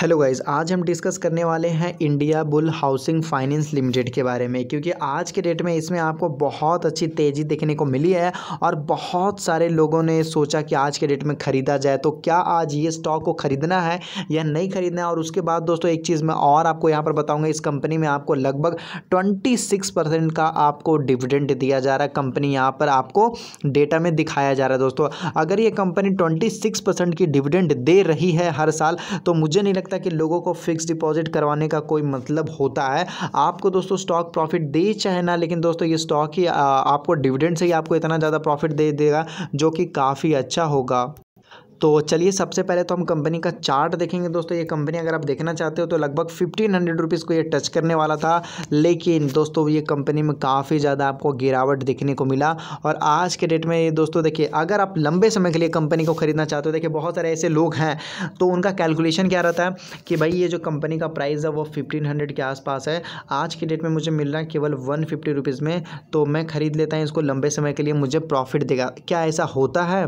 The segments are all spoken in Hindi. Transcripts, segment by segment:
हेलो गाइज आज हम डिस्कस करने वाले हैं Indiabulls housing finance limited के बारे में क्योंकि आज के डेट में इसमें आपको बहुत अच्छी तेज़ी देखने को मिली है और बहुत सारे लोगों ने सोचा कि आज के डेट में ख़रीदा जाए तो क्या आज ये स्टॉक को ख़रीदना है या नहीं ख़रीदना है और उसके बाद दोस्तों एक चीज़ मैं और आपको यहाँ पर बताऊँगा इस कंपनी में आपको लगभग ट्वेंटी का आपको डिविडेंट दिया जा रहा है कंपनी यहाँ पर आपको डेटा में दिखाया जा रहा है दोस्तों अगर ये कंपनी ट्वेंटी की डिविडेंट दे रही है हर साल तो मुझे नहीं लगता कि लोगों को फिक्स डिपॉजिट करवाने का कोई मतलब होता है आपको दोस्तों स्टॉक प्रॉफिट दे चाहे ना लेकिन दोस्तों ये स्टॉक ही आपको डिविडेंड से ही आपको इतना ज़्यादा प्रॉफिट दे देगा जो कि काफ़ी अच्छा होगा तो चलिए सबसे पहले तो हम कंपनी का चार्ट देखेंगे दोस्तों ये कंपनी अगर आप देखना चाहते हो तो लगभग फिफ्टीन हंड्रेड रुपीज़ को ये टच करने वाला था लेकिन दोस्तों ये कंपनी में काफ़ी ज़्यादा आपको गिरावट देखने को मिला और आज के डेट में ये दोस्तों देखिए अगर आप लंबे समय के लिए कंपनी को ख़रीदना चाहते हो देखिए बहुत सारे ऐसे लोग हैं तो उनका कैलकुलेशन क्या रहता है कि भाई ये जो कंपनी का प्राइस है वो फिफ्टीन हंड्रेड के आसपास है आज के डेट में मुझे मिल रहा है केवल वन फिफ्टी रुपीज़ में तो मैं ख़रीद लेता हूँ इसको लंबे समय के लिए मुझे प्रॉफिट देगा क्या ऐसा होता है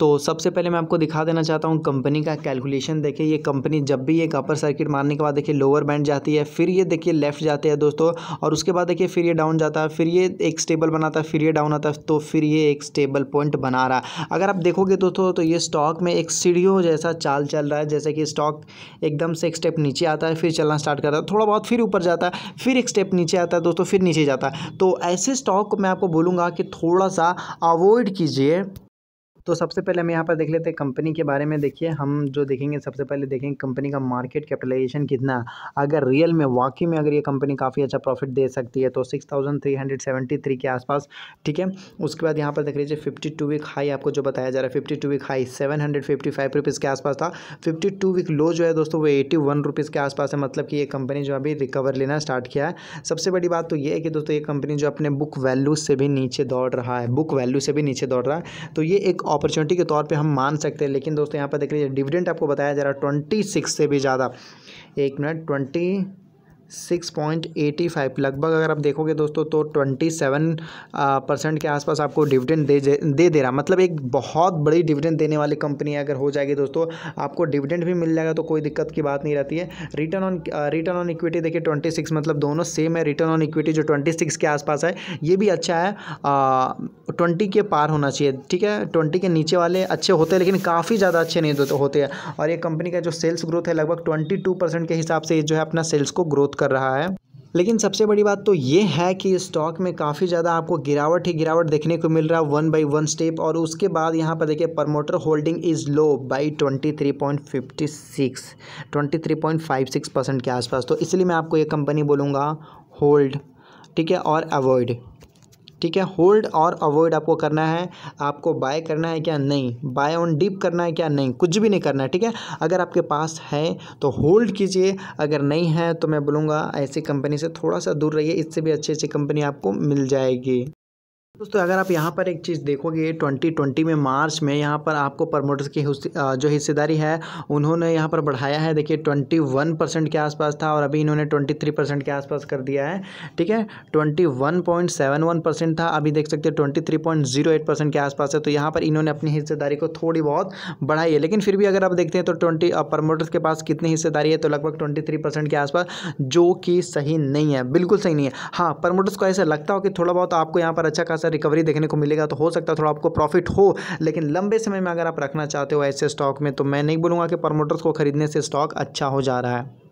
तो सबसे पहले मैं आपको दिखा देना चाहता हूँ कंपनी का कैलकुलेशन देखिए ये कंपनी जब भी एक अपर सर्किट मारने के बाद देखिए लोअर बैंड जाती है फिर ये देखिए लेफ्ट जाते हैं दोस्तों और उसके बाद देखिए फिर ये डाउन जाता है फिर ये एक स्टेबल बनाता है फिर ये डाउन आता है तो फिर ये एक स्टेबल पॉइंट बना रहा है अगर आप देखोगे दोस्तों तो ये स्टॉक में एक सीढ़ियों जैसा चाल चल रहा है जैसे कि स्टॉक एकदम से एक स्टेप नीचे आता है फिर चलना स्टार्ट करता है थोड़ा बहुत फिर ऊपर जाता है फिर एक स्टेप नीचे आता है दोस्तों फिर नीचे जाता है तो ऐसे स्टॉक को मैं आपको बोलूँगा कि थोड़ा सा अवॉइड कीजिए तो सबसे पहले हम यहाँ पर देख लेते हैं कंपनी के बारे में देखिए हम जो देखेंगे सबसे पहले देखेंगे कंपनी का मार्केट कैपिटलाइजेशन कितना अगर रियल में वाकई में अगर ये कंपनी काफ़ी अच्छा प्रॉफिट दे सकती है तो six thousand three hundred seventy three के आसपास ठीक है उसके बाद यहाँ पर देख लीजिए फिफ्टी टू वीक हाई आपको जो बताया जा रहा है fifty two week high seven hundred fifty five rupees के आसपास था फिफ्टी टू वीक लो जो है दोस्तों वो एटी वन रुपीज़ के आसपास है मतलब कि ये कंपनी जो अभी रिकवर लेना स्टार्ट किया है सबसे बड़ी बात तो ये है कि दोस्तों ये कंपनी जो अपने बुक वैल्यू से भी नीचे दौड़ रहा है बुक वैल्यू से भी नीचे दौड़ रहा है तो ये एक अपॉर्चुनिटी के तौर पे हम मान सकते हैं लेकिन दोस्तों यहाँ पर देख लीजिए डिविडेंट आपको बताया जा रहा है ट्वेंटी सिक्स से भी ज़्यादा एक minute twenty six point eighty five लगभग अगर आप देखोगे दोस्तों तो ट्वेंटी सेवन परसेंट के आसपास आपको डिविडेंड दे दे दे रहा मतलब एक बहुत बड़ी डिविडेंड देने वाली कंपनी अगर हो जाएगी दोस्तों आपको डिविडेंड भी मिल जाएगा तो कोई दिक्कत की बात नहीं रहती है return on return on equity देखिए ट्वेंटी सिक्स मतलब दोनों सेम है रिटर्न ऑन इक्विटी जो ट्वेंटी सिक्स के आसपास है ये भी अच्छा है ट्वेंटी के पार होना चाहिए ठीक है ट्वेंटी के नीचे वाले अच्छे होते हैं लेकिन काफ़ी ज़्यादा अच्छे नहीं होते हैं और ये कंपनी का जो सेल्स ग्रोथ है लगभग ट्वेंटी टू परसेंट के हिसाब से जो है अपना सेल्स को ग्रोथ ग्रोथ कर रहा है लेकिन सबसे बड़ी बात तो ये है कि स्टॉक में काफ़ी ज़्यादा आपको गिरावट ही गिरावट देखने को मिल रहा है वन बाई वन स्टेप और उसके बाद यहाँ पर देखिए promoter holding is low by twenty three point fifty six twenty three point five six percent के आसपास तो इसलिए मैं आपको ये कंपनी बोलूँगा होल्ड ठीक है और अवॉइड ठीक है होल्ड और अवॉइड आपको करना है आपको बाय करना है क्या नहीं बाय ऑन डिप करना है क्या नहीं कुछ भी नहीं करना है ठीक है अगर आपके पास है तो होल्ड कीजिए अगर नहीं है तो मैं बोलूँगा ऐसी कंपनी से थोड़ा सा दूर रहिए इससे भी अच्छी अच्छी कंपनी आपको मिल जाएगी दोस्तों अगर आप यहाँ पर एक चीज़ देखोगे 2020 में मार्च में यहाँ पर आपको प्रमोटर्स की जो हिस्सेदारी है उन्होंने यहाँ पर बढ़ाया है देखिए 21 परसेंट के आसपास था और अभी इन्होंने 23 परसेंट के आसपास कर दिया है ठीक है 21.71 परसेंट था अभी देख सकते हैं 23.08 परसेंट के आसपास है तो यहाँ पर इन्होंने अपनी हिस्सेदारी को थोड़ी बहुत बढ़ाई है लेकिन फिर भी अगर आप देखते हैं तो ट्वेंटी प्रमोटर्स के पास कितनी हिस्सेदारी है तो लगभग ट्वेंटी के आसपास जो कि सही नहीं है बिल्कुल सही नहीं है हाँ प्रमोटर्स को ऐसा लगता हो कि थोड़ा बहुत आपको यहाँ पर अच्छा खासा सा रिकवरी देखने को मिलेगा तो हो सकता है थोड़ा आपको प्रॉफिट हो लेकिन लंबे समय में अगर आप रखना चाहते हो ऐसे स्टॉक में तो मैं नहीं बोलूँगा कि प्रमोटर्स को खरीदने से स्टॉक अच्छा हो जा रहा है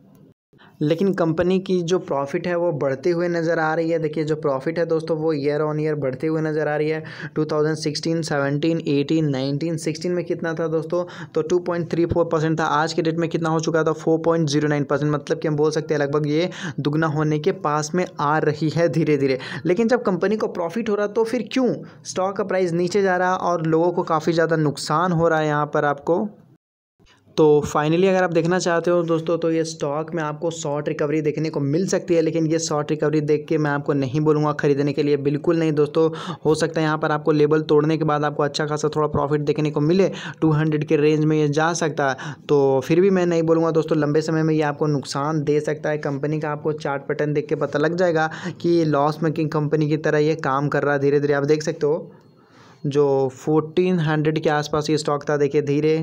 लेकिन कंपनी की जो प्रॉफिट है वो बढ़ते हुए नज़र आ रही है देखिए जो प्रॉफिट है दोस्तों वो ईयर ऑन ईयर बढ़ते हुए नज़र आ रही है 2016, 17, 18, 19, 16 में कितना था दोस्तों तो 2.34 परसेंट था आज के डेट में कितना हो चुका था 4.09 परसेंट मतलब कि हम बोल सकते हैं लगभग ये दुगना होने के पास में आ रही है धीरे धीरे लेकिन जब कंपनी को प्रॉफिट हो रहा तो फिर क्यों स्टॉक का प्राइस नीचे जा रहा और लोगों को काफ़ी ज़्यादा नुकसान हो रहा है यहाँ पर आपको तो फाइनली अगर आप देखना चाहते हो दोस्तों तो ये स्टॉक में आपको शॉर्ट रिकवरी देखने को मिल सकती है लेकिन ये शॉर्ट रिकवरी देख के मैं आपको नहीं बोलूँगा खरीदने के लिए बिल्कुल नहीं दोस्तों हो सकता है यहाँ पर आपको लेबल तोड़ने के बाद आपको अच्छा खासा थोड़ा प्रॉफिट देखने को मिले टू के रेंज में ये जा सकता है तो फिर भी मैं नहीं बोलूँगा दोस्तों लंबे समय में ये आपको नुकसान दे सकता है कंपनी का आपको चार्ट पैटर्न देख के पता लग जाएगा कि लॉस मेकिंग कंपनी की तरह ये काम कर रहा है धीरे धीरे आप देख सकते हो जो 1400 के आसपास ये स्टॉक था देखिए धीरे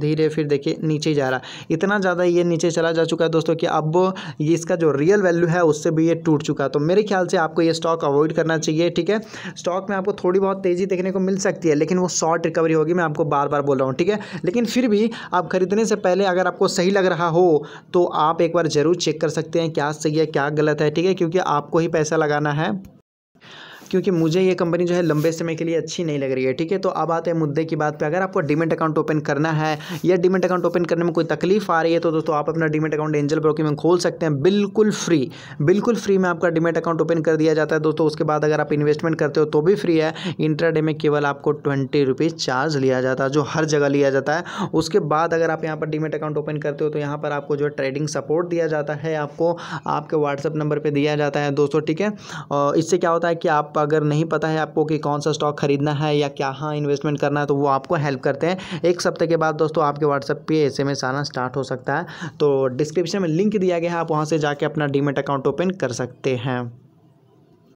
धीरे फिर देखिए नीचे जा रहा है इतना ज़्यादा ये नीचे चला जा चुका है दोस्तों कि अब ये इसका जो रियल वैल्यू है उससे भी ये टूट चुका है तो मेरे ख्याल से आपको ये स्टॉक अवॉइड करना चाहिए ठीक है स्टॉक में आपको थोड़ी बहुत तेज़ी देखने को मिल सकती है लेकिन वो शॉर्ट रिकवरी होगी मैं आपको बार बार बोल रहा हूँ ठीक है लेकिन फिर भी आप खरीदने से पहले अगर आपको सही लग रहा हो तो आप एक बार ज़रूर चेक कर सकते हैं क्या सही है क्या गलत है ठीक है क्योंकि आपको ही पैसा लगाना है क्योंकि मुझे ये कंपनी जो है लंबे समय के लिए अच्छी नहीं लग रही है ठीक है तो अब आते हैं मुद्दे की बात पर अगर आपको डिमेंट अकाउंट ओपन करना है या डिमेंट अकाउंट ओपन करने में कोई तकलीफ आ रही है तो दोस्तों आप अपना डिमेंट अकाउंट एंजल ब्रोकिंग में खोल सकते हैं बिल्कुल फ्री बिल्कुल फ्री में आपका डिमेंट अकाउंट ओपन कर दिया जाता है दोस्तों उसके बाद अगर आप इन्वेस्टमेंट करते हो तो भी फ्री है इंट्राडे में केवल आपको ट्वेंटी रुपीज़ चार्ज लिया जाता है जो हर जगह लिया जाता है उसके बाद अगर आप यहाँ पर डिमेट अकाउंट ओपन करते हो तो यहाँ पर आपको जो है ट्रेडिंग सपोर्ट दिया जाता है आपको आपके व्हाट्सअप नंबर पर दिया जाता है दोस्तों ठीक है इससे क्या होता है कि आप अगर नहीं पता है आपको कि कौन सा स्टॉक खरीदना है या क्या हाँ इन्वेस्टमेंट करना है तो वो आपको हेल्प करते हैं एक सप्ताह के बाद दोस्तों आपके व्हाट्सएप पे एस आना स्टार्ट हो सकता है तो डिस्क्रिप्शन में लिंक दिया गया है आप वहाँ से जाके अपना डीमेट अकाउंट ओपन कर सकते हैं